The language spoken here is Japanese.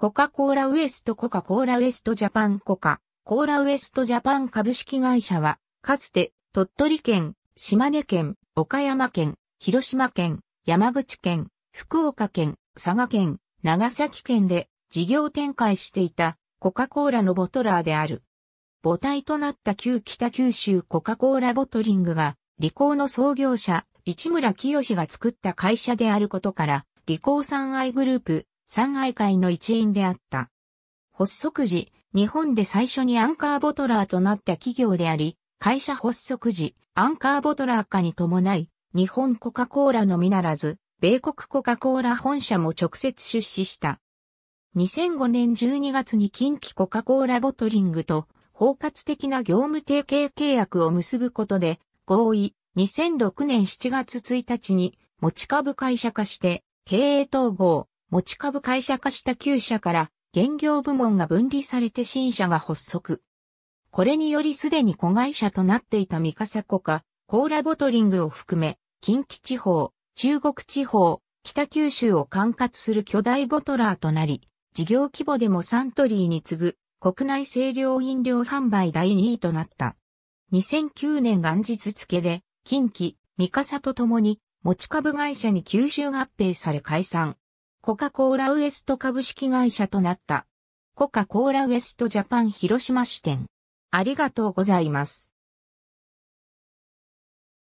コカ・コーラウエストコカ・コーラウエストジャパンコカ・コーラウエストジャパン株式会社は、かつて鳥取県、島根県、岡山県、広島県、山口県、福岡県、佐賀県、長崎県で事業展開していたコカ・コーラのボトラーである。母体となった旧北九州コカ・コーラボトリングが、理工の創業者、市村清が作った会社であることから、理工三愛グループ、三愛会の一員であった。発足時、日本で最初にアンカーボトラーとなった企業であり、会社発足時、アンカーボトラー化に伴い、日本コカ・コーラのみならず、米国コカ・コーラ本社も直接出資した。2005年12月に近畿コカ・コーラボトリングと包括的な業務提携契約を結ぶことで合意、2006年7月1日に持ち株会社化して経営統合、持ち株会社化した旧社から、現業部門が分離されて新社が発足。これによりすでに子会社となっていた三笠コか、コーラボトリングを含め、近畿地方、中国地方、北九州を管轄する巨大ボトラーとなり、事業規模でもサントリーに次ぐ国内清涼飲料販売第2位となった。2009年元日付で、近畿、三笠と共に持ち株会社に吸収合併され解散。コカ・コーラウエスト株式会社となった。コカ・コーラウエストジャパン広島支店。ありがとうございます。